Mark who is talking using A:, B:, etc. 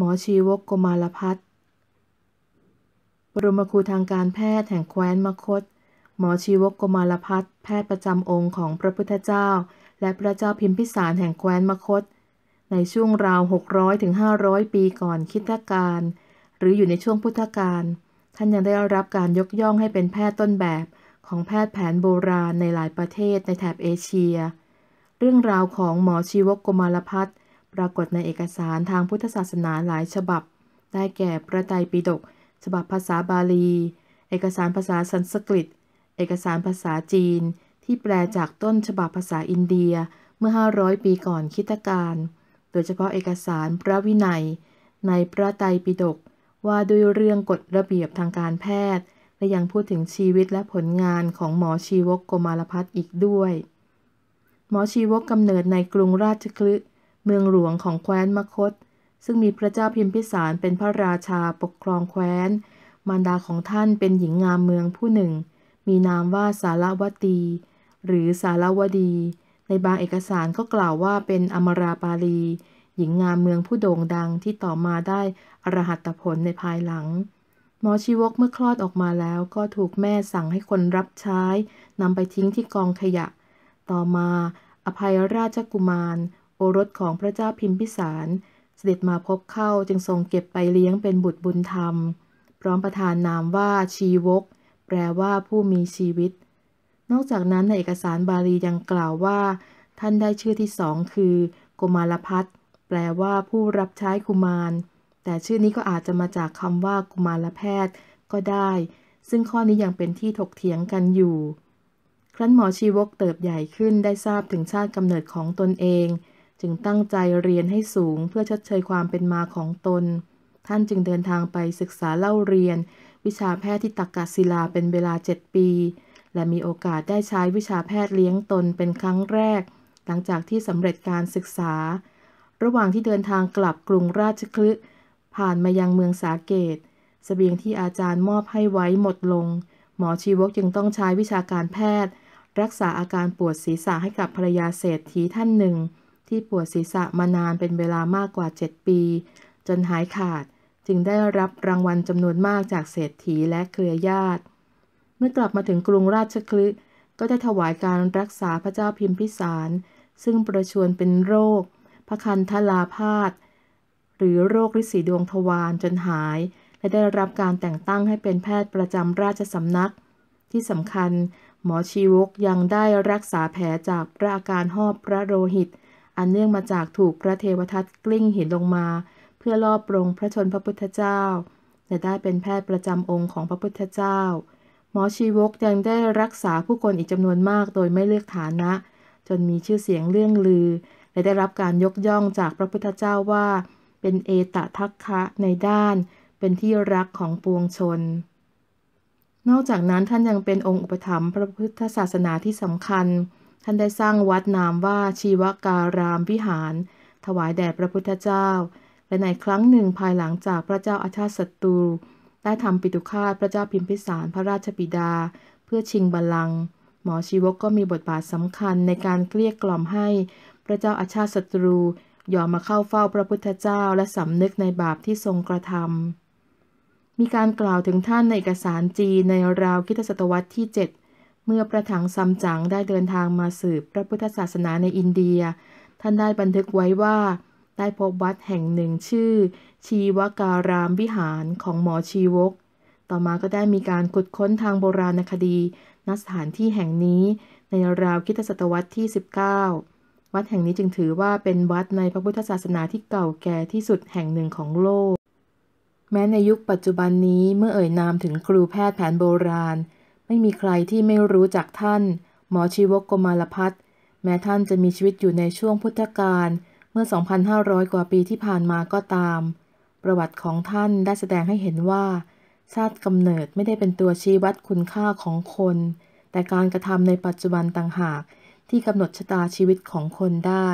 A: หมอชีวกโกมารพัฒบรมครูทางการแพทย์แห่งแคว้นมคตหมอชีวกโกมารพัฒแพทย์ประจำองค์ของพระพุทธเจ้า และพระเจ้าพิมพิสารแห่งแคว้นมคตในช่วงราว 600-500ถึงปีก่อนคิดการหรืออยู่ในช่วงพุทธกาล ท่านยังได้รับการยกย่องให้เป็นแพทย์ต้นแบบของแพทย์แผนโบราณในหลายประเทศในแถบเอเชีย เรื่องราวของหมอชีวกโกมารพัฒปรากฏในเอกสารทางพุทธศาสนาหลายฉบับ ได้แก่พระไตรปิฎกฉบับภาษาบาลี เอกสารภาษาสันสกฤต เอกสารภาษาจีน ที่แปลจากต้นฉบับภาษาอินเดียเมื่อ 500 ปีก่อนคิตการ โดยเฉพาะเอกสารพระวินัย ในพระไตรปิฎกว่าด้วยเรื่องกฎระเบียบทางการแพทย์ และยังพูดถึงชีวิตและผลงานของหมอชีวกโกมารพัฒอีกด้วย หมอชีวกกำเนิดในกรุงราชคลึเมืองหลวงของแคว้นมคต ซึ่งมีพระเจ้าพิมพิสารเป็นพระราชาปกครองแคว้น มารดาของท่านเป็นหญิงงามเมืองผู้หนึ่ง มีนามว่าสารวตี หรือสารวดี ในบางเอกสารก็กล่าวว่าเป็นอมราปาลี หญิงงามเมืองผู้โด่งดังที่ต่อมาได้อรหัตผลในภายหลังหมอชีวกเมื่อคลอดออกมาแล้วก็ถูกแม่สั่งให้คนรับใช้นำไปทิ้งที่กองขยะ ต่อมาอภัยราชกุมารโอรสของพระเจ้าพิมพิสาร เสด็จมาพบเข้าจึงทรงเก็บไปเลี้ยงเป็นบุตรบุญธรรม พร้อมประทานนามว่า ชีวกแปลว่าผู้มีชีวิต นอกจากนั้นในเอกสารบาลียังกล่าวว่า ท่านได้ชื่อที่สองคือโกมารพัทแปลว่าผู้รับใช้กุมาร แต่ชื่อนี้ก็อาจจะมาจากคำว่า กุมารแพทย์ ก็ได้ ซึ่งข้อนี้ยังเป็นที่ถกเถียงกันอยู่ ครั้นหมอชีวกเติบใหญ่ขึ้นได้ทราบถึงชาติกำเนิดของตนเองจึงตั้งใจเรียนให้สูงเพื่อชดเชยความเป็นมาของตน ท่านจึงเดินทางไปศึกษาเล่าเรียน วิชาแพทย์ที่ตักกศิลาเป็นเวลา 7 ปี และมีโอกาสได้ใช้วิชาแพทย์เลี้ยงตนเป็นครั้งแรก หลังจากที่สำเร็จการศึกษา ระหว่างที่เดินทางกลับกรุงราชคลึผ่านมายังเมืองสาเกตสเสบียงที่อาจารย์มอบให้ไว้หมดลง หมอชีวกจึงต้องใช้วิชาการแพทย์ รักษาอาการปวดศีรษะให้กับภรรยาเศรษฐีท่านหนึ่งที่ปวดศีรษะมานานเป็นเวลามากกว่า 7 ปี จนหายขาดจึงได้รับรางวัลจำนวนมากจากเศรษฐีและเครือญาติ เมื่อกลับมาถึงกรุงราชคลึก็ได้ถวายการรักษาพระเจ้าพิมพิสารซึ่งประชวนเป็นโรค พระคันธลาพาธหรือโรคฤิธีดวงทวารจนหาย และได้รับการแต่งตั้งให้เป็นแพทย์ประจำราชสำนัก ที่สำคัญหมอชีวกยังได้รักษาแผลจากพระอาการหอบพระโรหิตอันเนื่องมาจากถูกพระเทวทัตกลิ้งหินลงมา เพื่อลอบปรงพระชนพระพุทธเจ้าและได้เป็นแพทย์ประจำองค์ของพระพุทธเจ้า หมอชีวกยังได้รักษาผู้คนอีกจำนวนมากโดยไม่เลือกฐานะ จนมีชื่อเสียงเรื่องลือ และได้รับการยกย่องจากพระพุทธเจ้าว่า เป็นเอตะทักคะในด้านเป็นที่รักของปวงชน นอกจากนั้นท่านยังเป็นองค์อุปถัมภ์พระพุทธศาสนาที่สำคัญท่านได้สร้างวัดนามว่าชีวการามวิหาร ถวายแด่พระพุทธเจ้า และในครั้งหนึ่งภายหลังจากพระเจ้าอาชาติศัตรูได้ทำปิตุฆาตพระเจ้าพิมพิสารพระราชบิดา เพื่อชิงบัลลังก์หมอชีวกก็มีบทบาทสำคัญในการเกลี้ยกล่อมให้ พระเจ้าอาชาติศัตรู ยอมมาเข้าเฝ้าพระพุทธเจ้าและสำนึกในบาปที่ทรงกระทำมีการกล่าวถึงท่านในเอกสารจีในราวคิทศตวรรษที่ 7เมื่อพระถังซัมจั๋งได้เดินทางมาสืบพระพุทธศาสนาในอินเดีย ท่านได้บันทึกไว้ว่าได้พบวัดแห่งหนึ่งชื่อ ชีวการามวิหารของหมอชีวก ต่อมาก็ได้มีการขุดค้นทางโบราณคดีณสถานที่แห่งนี้ในราวคิตศตวรรษที่ 19 วัดแห่งนี้จึงถือว่าเป็นวัดในพระพุทธศาสนาที่เก่าแก่ที่สุดแห่งหนึ่งของโลก แม้ในยุคปัจจุบันนี้เมื่อเอ่ยนามถึงครูแพทย์แผนโบราณไม่มีใครที่ไม่รู้จักท่านหมอชีวกโกมารพัฒแม้ท่านจะมีชีวิตอยู่ในช่วงพุทธกาลเมื่อ 2,500 กว่าปีที่ผ่านมาก็ตาม ประวัติของท่านได้แสดงให้เห็นว่า ชาติกำเนิดไม่ได้เป็นตัวชี้วัดคุณค่าของคน แต่การกระทำในปัจจุบันต่างหากที่กำหนดชะตาชีวิตของคนได้